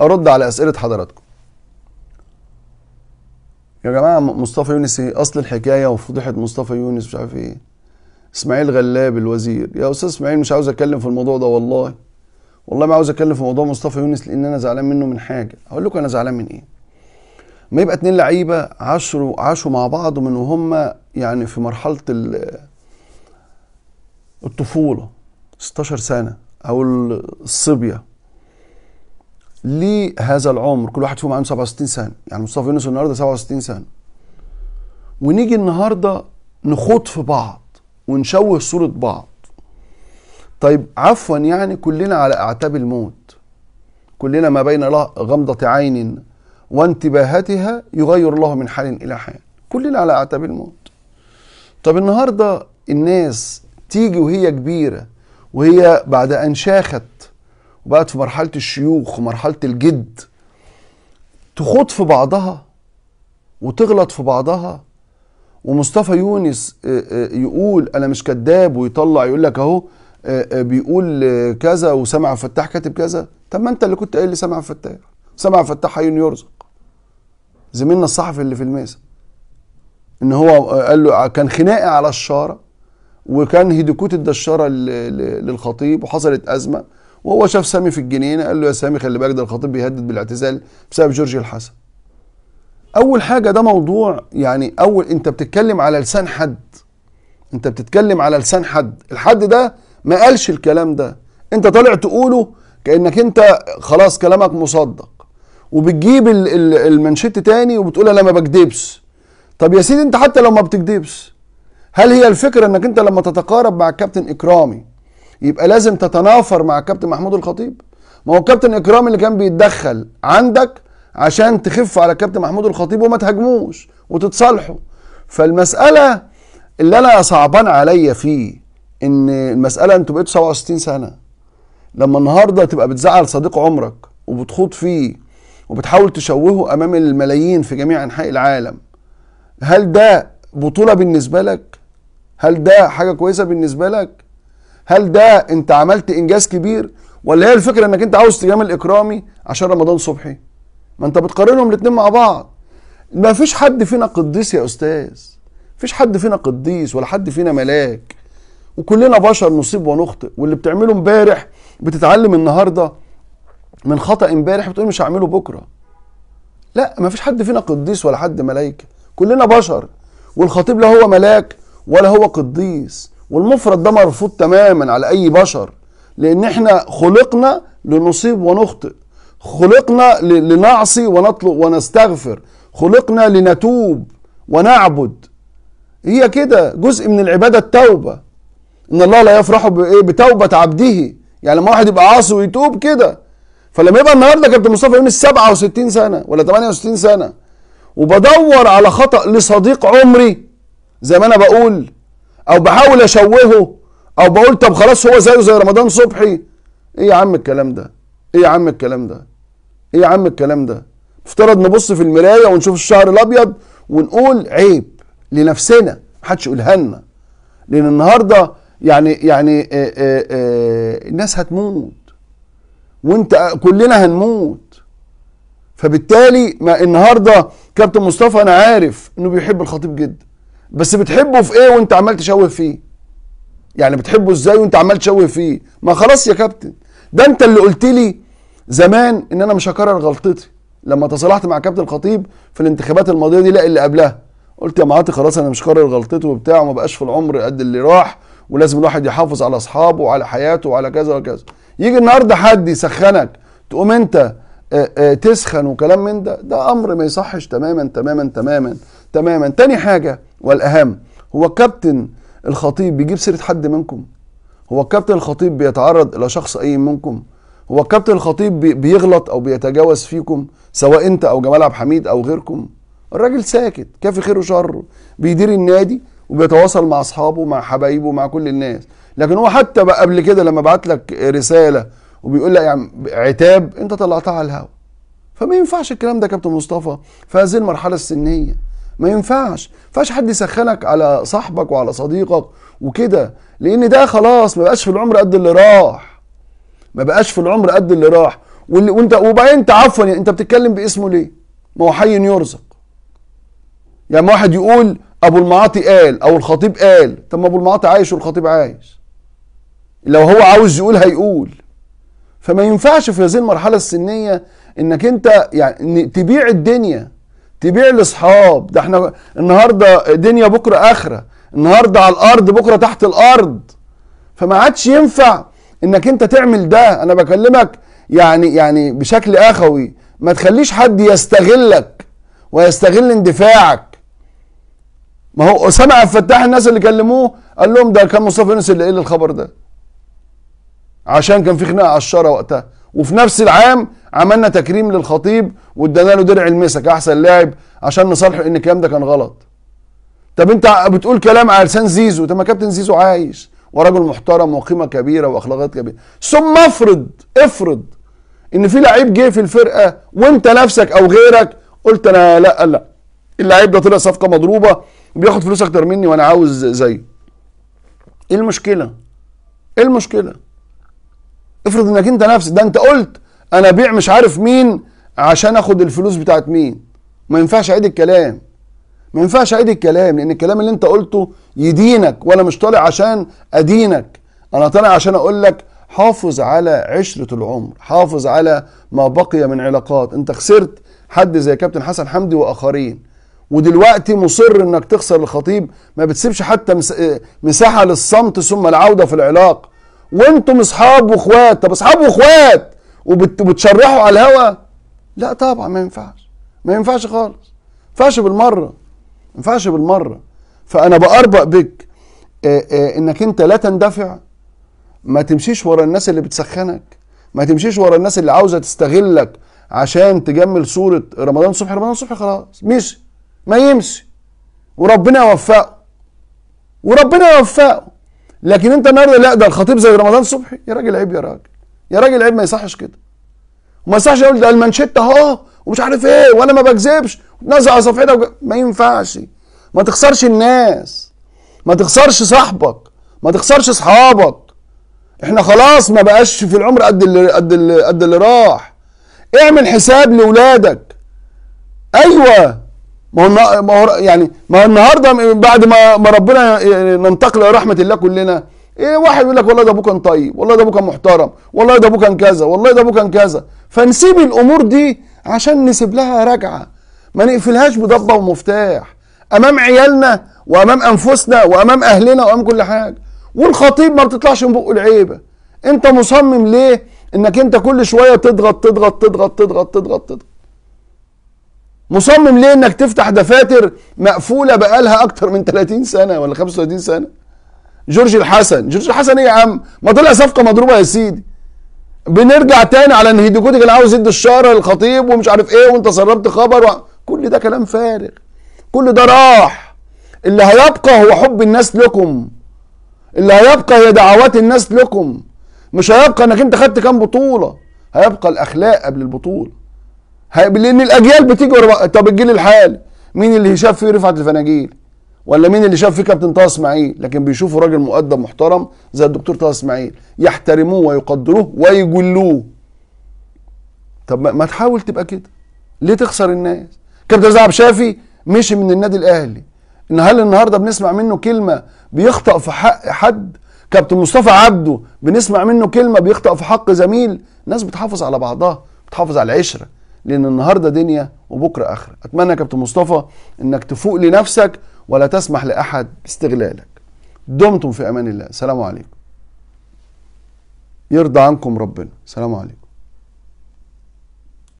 ارد على اسئله حضراتكم يا جماعه مصطفى يونس ايه اصل الحكايه وفضيحه مصطفى يونس مش عارف ايه اسماعيل غلاب الوزير يا استاذ اسماعيل مش عاوز اتكلم في الموضوع ده والله والله ما عاوز اتكلم في موضوع مصطفى يونس لان انا زعلان منه من حاجه هقول لكم انا زعلان من ايه ما يبقى اتنين لعيبه عاشوا عاشوا مع بعض من وهم يعني في مرحله الطفوله 16 سنه او الصبيه لهذا العمر كل واحد فيهم عنده 67 سنه يعني مصطفى يونس النهارده 67 سنه ونيجي النهارده نخوض في بعض ونشوه صوره بعض طيب عفوا يعني كلنا على اعتاب الموت كلنا ما بين غمضه عين وانتباهتها يغير الله من حال الى حال كلنا على اعتاب الموت طب النهارده الناس تيجي وهي كبيره وهي بعد ان شاخت وبقت في مرحله الشيوخ ومرحله الجد تخوض في بعضها وتغلط في بعضها ومصطفى يونس آه، آه، يقول انا مش كذاب ويطلع يقول لك اهو آه، بيقول كذا وسامع عبد الفتاح كاتب كذا طب ما انت اللي كنت قايل لي سامع عبد الفتاح سامع عبد الفتاح حي يرزق زميلنا الصحفي اللي في الميزه ان هو قال له كان خناقه على الشاره وكان هيدوكوت الدشاره للخطيب وحصلت ازمه وهو شاف سامي في الجنينه قال له يا سامي خلي بالك ده الخطيب بيهدد بالاعتزال بسبب جورج الحسن اول حاجه ده موضوع يعني اول انت بتتكلم على لسان حد انت بتتكلم على لسان حد الحد ده ما قالش الكلام ده انت طالع تقوله كانك انت خلاص كلامك مصدق وبتجيب المنشيت تاني وبتقول انا ما بكدبش طب يا سيدي انت حتى لو ما بتكدبش هل هي الفكره انك انت لما تتقارب مع الكابتن اكرامي يبقى لازم تتنافر مع الكابتن محمود الخطيب ما هو الكابتن اكرام اللي كان بيتدخل عندك عشان تخف على الكابتن محمود الخطيب وما تهاجموش وتتصالحوا فالمساله اللي انا صعبان عليا فيه ان المساله انتوا بقيتوا 67 سنه لما النهارده تبقى بتزعل صديق عمرك وبتخوض فيه وبتحاول تشوهه امام الملايين في جميع انحاء العالم هل ده بطوله بالنسبه لك هل ده حاجه كويسه بالنسبه لك هل ده انت عملت انجاز كبير ولا هي الفكره انك انت عاوز تجامل اكرامي عشان رمضان صبحي ما انت بتقارنهم الاثنين مع بعض ما فيش حد فينا قديس يا استاذ فيش حد فينا قديس ولا حد فينا ملاك وكلنا بشر نصيب ونخطئ واللي بتعمله امبارح بتتعلم النهارده من خطا امبارح بتقول مش هعمله بكره لا ما فيش حد فينا قديس ولا حد ملائكه كلنا بشر والخطيب لا هو ملاك ولا هو قديس والمفرد ده مرفوض تماما على اي بشر لان احنا خلقنا لنصيب ونخطئ خلقنا لنعصي ونطلب ونستغفر خلقنا لنتوب ونعبد هي كده جزء من العباده التوبه ان الله لا يفرح بايه بتوبه عبده يعني لما واحد يبقى عاصي ويتوب كده فلما يبقى النهارده كابتن مصطفى يونس 67 سنه ولا 68 سنه وبدور على خطا لصديق عمري زي ما انا بقول او بحاول اشوهه او بقول طب خلاص هو زيه زي رمضان صبحي ايه يا عم الكلام ده ايه يا عم الكلام ده ايه يا عم الكلام ده افترض نبص في المرايه ونشوف الشعر الابيض ونقول عيب لنفسنا محدش يقولها لنا لان النهارده يعني يعني آآ آه، آآ آه، آآ آه، الناس هتموت وانت كلنا هنموت فبالتالي ما النهارده كابتن مصطفى انا عارف انه بيحب الخطيب جدا بس بتحبه في ايه وانت عمال تشوه فيه يعني بتحبه ازاي وانت عمال تشوه فيه ما خلاص يا كابتن ده انت اللي قلت لي زمان ان انا مش هكرر غلطتي لما تصالحت مع كابتن الخطيب في الانتخابات الماضيه دي لا اللي قبلها قلت يا معاطي خلاص انا مش هكرر غلطته وبتاع وما بقاش في العمر قد اللي راح ولازم الواحد يحافظ على اصحابه وعلى حياته وعلى كذا وكذا يجي النهارده حد يسخنك تقوم انت آه، آه، تسخن وكلام من ده ده امر ما يصحش تماما تماما تماما تماما تاني حاجه والاهم هو كابتن الخطيب بيجيب سيره حد منكم هو كابتن الخطيب بيتعرض الى شخص اي منكم هو كابتن الخطيب بيغلط او بيتجاوز فيكم سواء انت او جمال عبد الحميد او غيركم الراجل ساكت كافي خيره وشر بيدير النادي وبيتواصل مع اصحابه مع حبايبه مع كل الناس لكن هو حتى بقى قبل كده لما بعت لك رساله وبيقول لك يعني عتاب انت طلعتها على الهوا فما ينفعش الكلام ده يا كابتن مصطفى في هذه المرحله السنيه ما ينفعش ما ينفعش حد يسخنك على صاحبك وعلى صديقك وكده لان ده خلاص ما بقاش في العمر قد اللي راح ما بقاش في العمر قد اللي راح واللي وانت وبعدين انت عفوا يعني انت بتتكلم باسمه ليه ما هو حي يرزق يعني واحد يقول ابو المعاطي قال او الخطيب قال طب ما ابو المعاطي عايش والخطيب عايش لو هو عاوز يقول هيقول فما ينفعش في هذه المرحله السنيه انك انت يعني تبيع الدنيا تبيع الاصحاب ده احنا النهارده دنيا بكره اخره النهارده على الارض بكره تحت الارض فما عادش ينفع انك انت تعمل ده انا بكلمك يعني يعني بشكل اخوي ما تخليش حد يستغلك ويستغل اندفاعك ما هو اسامه عبد الفتاح الناس اللي كلموه قال لهم ده كان مصطفى يونس اللي قال الخبر ده عشان كان في خناقه على الشارع وقتها وفي نفس العام عملنا تكريم للخطيب وادانا له درع المسك احسن لاعب عشان نصالحه ان الكلام ده كان غلط طب انت بتقول كلام على لسان زيزو طب ما كابتن زيزو عايش ورجل محترم وقيمه كبيره واخلاقيات كبيره ثم افرض افرض ان في لعيب جه في الفرقه وانت نفسك او غيرك قلت انا لا لا اللعيب ده طلع صفقه مضروبه بياخد فلوس اكتر مني وانا عاوز زيه ايه المشكله ايه المشكله افرض انك انت نفسك ده انت قلت انا بيع مش عارف مين عشان اخد الفلوس بتاعت مين ما ينفعش اعيد الكلام ما ينفعش اعيد الكلام لان الكلام اللي انت قلته يدينك وانا مش طالع عشان ادينك انا طالع عشان اقول لك حافظ على عشرة العمر حافظ على ما بقي من علاقات انت خسرت حد زي كابتن حسن حمدي واخرين ودلوقتي مصر انك تخسر الخطيب ما بتسيبش حتى مساحه للصمت ثم العوده في العلاقه وانتم اصحاب واخوات طب اصحاب واخوات وبتشرحه على الهوا لا طبعا ما ينفعش ما ينفعش خالص ما ينفعش بالمره ما ينفعش بالمره فانا باربأ بك انك انت لا تندفع ما تمشيش ورا الناس اللي بتسخنك ما تمشيش ورا الناس اللي عاوزه تستغلك عشان تجمل صوره رمضان صبحي رمضان صبحي خلاص مشي ما يمشي وربنا يوفقه وربنا يوفقه لكن انت النهارده لا ده الخطيب زي رمضان صبحي يا راجل عيب يا راجل يا راجل عيب ما يصحش كده وما يصحش يقول ده المانشيتا اهو ومش عارف ايه وانا ما بكذبش نزع على صفحتها ما ينفعش ما تخسرش الناس ما تخسرش صاحبك ما تخسرش اصحابك احنا خلاص ما بقاش في العمر قد اللي قد اللي قد اللي راح اعمل حساب لاولادك ايوه ما هو ما هو يعني ما هو النهارده بعد ما ما ربنا ننتقل الى رحمه الله كلنا ايه واحد يقول لك والله ده ابوه كان طيب والله ده ابوه كان محترم والله ده ابوه كان كذا والله ده ابوه كان كذا فنسيب الامور دي عشان نسيب لها رجعه ما نقفلهاش بضبه ومفتاح امام عيالنا وامام انفسنا وامام اهلنا وامام كل حاجه والخطيب ما بتطلعش من بقه العيبه انت مصمم ليه انك انت كل شويه تضغط تضغط تضغط تضغط تضغط تضغط مصمم ليه انك تفتح دفاتر مقفوله بقالها اكتر من 30 سنه ولا 35 سنه جورج الحسن جورج الحسن ايه يا عم ما طلع صفقه مضروبه يا سيدي بنرجع تاني على ان هيدوكوتي كان عاوز يدي الشاره للخطيب ومش عارف ايه وانت سربت خبر و... كل ده كلام فارغ كل ده راح اللي هيبقى هو حب الناس لكم اللي هيبقى هي دعوات الناس لكم مش هيبقى انك انت خدت كام بطوله هيبقى الاخلاق قبل البطوله هي... لان الاجيال بتيجي ورا طب الجيل الحالي مين اللي شاف فيه رفعت الفناجيل ولا مين اللي شاف فيه كابتن طه اسماعيل لكن بيشوفوا راجل مؤدب محترم زي الدكتور طه اسماعيل يحترموه ويقدروه ويجلوه طب ما تحاول تبقى كده ليه تخسر الناس كابتن زعب شافي مشي من النادي الاهلي ان هل النهارده بنسمع منه كلمه بيخطأ في حق حد كابتن مصطفى عبده بنسمع منه كلمه بيخطأ في حق زميل ناس بتحافظ على بعضها بتحافظ على العشره لان النهارده دنيا وبكره اخره اتمنى يا كابتن مصطفى انك تفوق لنفسك ولا تسمح لأحد باستغلالك دمتم في أمان الله سلام عليكم يرضى عنكم ربنا سلام عليكم